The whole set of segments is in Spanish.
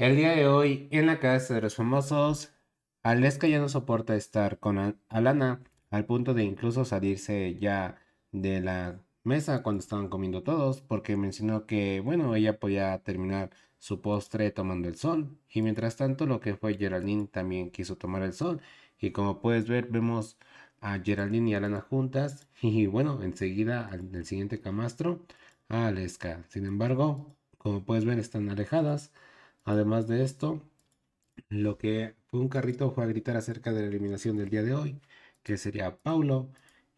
El día de hoy, en la casa de los famosos, Aleska ya no soporta estar con Alana al punto de incluso salirse ya de la mesa cuando estaban comiendo todos porque mencionó que, bueno, ella podía terminar su postre tomando el sol y mientras tanto lo que fue Geraldine también quiso tomar el sol y como puedes ver vemos a Geraldine y Alana juntas y bueno, enseguida en el siguiente camastro a Aleska. Sin embargo, como puedes ver están alejadas Además de esto, lo que fue un carrito fue a gritar acerca de la eliminación del día de hoy, que sería Paulo.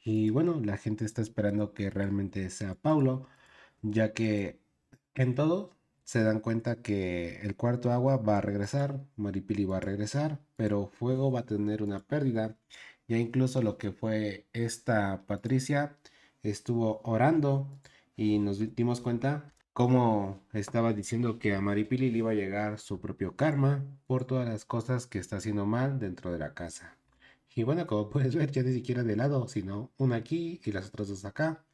Y bueno, la gente está esperando que realmente sea Paulo, ya que en todo se dan cuenta que el cuarto agua va a regresar, Maripili va a regresar, pero Fuego va a tener una pérdida. Ya incluso lo que fue esta Patricia estuvo orando y nos dimos cuenta como estaba diciendo que a Maripili le iba a llegar su propio karma por todas las cosas que está haciendo mal dentro de la casa. Y bueno, como puedes ver, ya ni siquiera de lado, sino una aquí y las otras dos acá.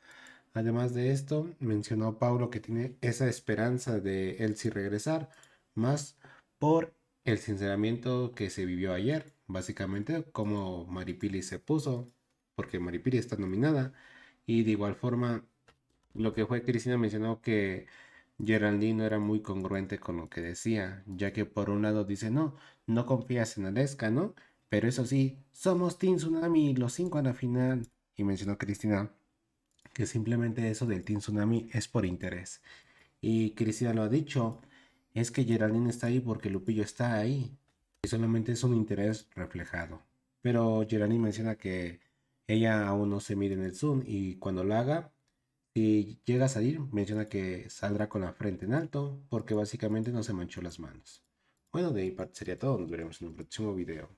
Además de esto, mencionó Paulo que tiene esa esperanza de él sí regresar, más por el sinceramiento que se vivió ayer, básicamente como Maripili se puso, porque Maripili está nominada, y de igual forma lo que fue Cristina mencionó que Geraldine no era muy congruente con lo que decía, ya que por un lado dice, no, no confías en Aleska, ¿no? Pero eso sí, somos Team Tsunami, los cinco a la final. Y mencionó Cristina que simplemente eso del Team Tsunami es por interés. Y Cristina lo ha dicho, es que Geraldine está ahí porque Lupillo está ahí. Y solamente es un interés reflejado. Pero Geraldine menciona que ella aún no se mide en el Zoom y cuando lo haga, si llega a salir, menciona que saldrá con la frente en alto porque básicamente no se manchó las manos. Bueno, de ahí parte sería todo. Nos veremos en un próximo video.